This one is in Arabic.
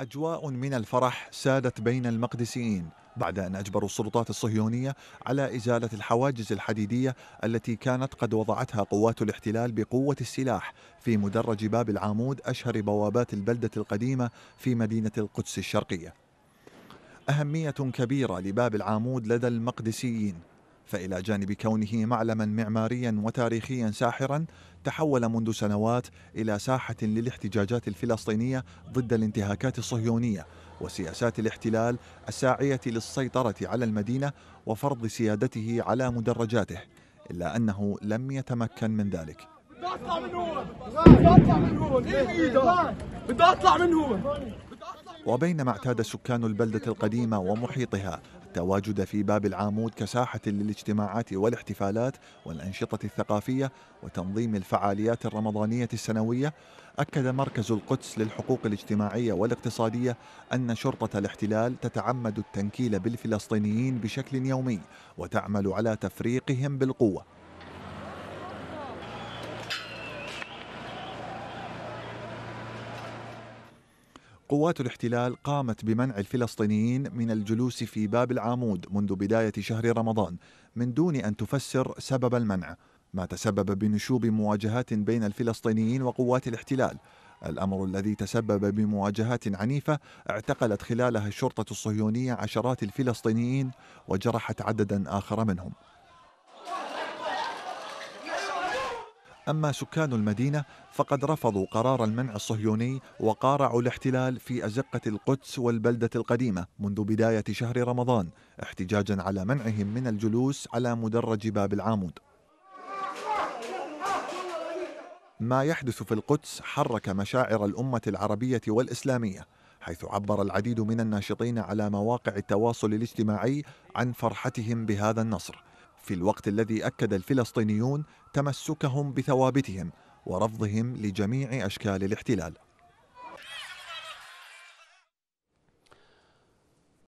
أجواء من الفرح سادت بين المقدسيين بعد أن أجبروا السلطات الصهيونية على إزالة الحواجز الحديدية التي كانت قد وضعتها قوات الاحتلال بقوة السلاح في مدرج باب العمود أشهر بوابات البلدة القديمة في مدينة القدس الشرقية. أهمية كبيرة لباب العمود لدى المقدسيين فإلى جانب كونه معلما معماريا وتاريخيا ساحرا تحول منذ سنوات إلى ساحة للاحتجاجات الفلسطينية ضد الانتهاكات الصهيونية وسياسات الاحتلال الساعية للسيطرة على المدينة وفرض سيادته على مدرجاته إلا أنه لم يتمكن من ذلك إيه وبينما اعتاد سكان البلدة القديمة ومحيطها التواجد في باب العامود كساحة للاجتماعات والاحتفالات والأنشطة الثقافية وتنظيم الفعاليات الرمضانية السنوية أكد مركز القدس للحقوق الاجتماعية والاقتصادية أن شرطة الاحتلال تتعمد التنكيل بالفلسطينيين بشكل يومي وتعمل على تفريقهم بالقوة قوات الاحتلال قامت بمنع الفلسطينيين من الجلوس في باب العامود منذ بداية شهر رمضان من دون أن تفسر سبب المنع ما تسبب بنشوب مواجهات بين الفلسطينيين وقوات الاحتلال الأمر الذي تسبب بمواجهات عنيفة اعتقلت خلالها الشرطة الصهيونية عشرات الفلسطينيين وجرحت عددا آخر منهم أما سكان المدينة فقد رفضوا قرار المنع الصهيوني وقارعوا الاحتلال في أزقة القدس والبلدة القديمة منذ بداية شهر رمضان احتجاجا على منعهم من الجلوس على مدرج باب العامود ما يحدث في القدس حرك مشاعر الأمة العربية والإسلامية حيث عبر العديد من الناشطين على مواقع التواصل الاجتماعي عن فرحتهم بهذا النصر في الوقت الذي أكد الفلسطينيون تمسكهم بثوابتهم ورفضهم لجميع أشكال الاحتلال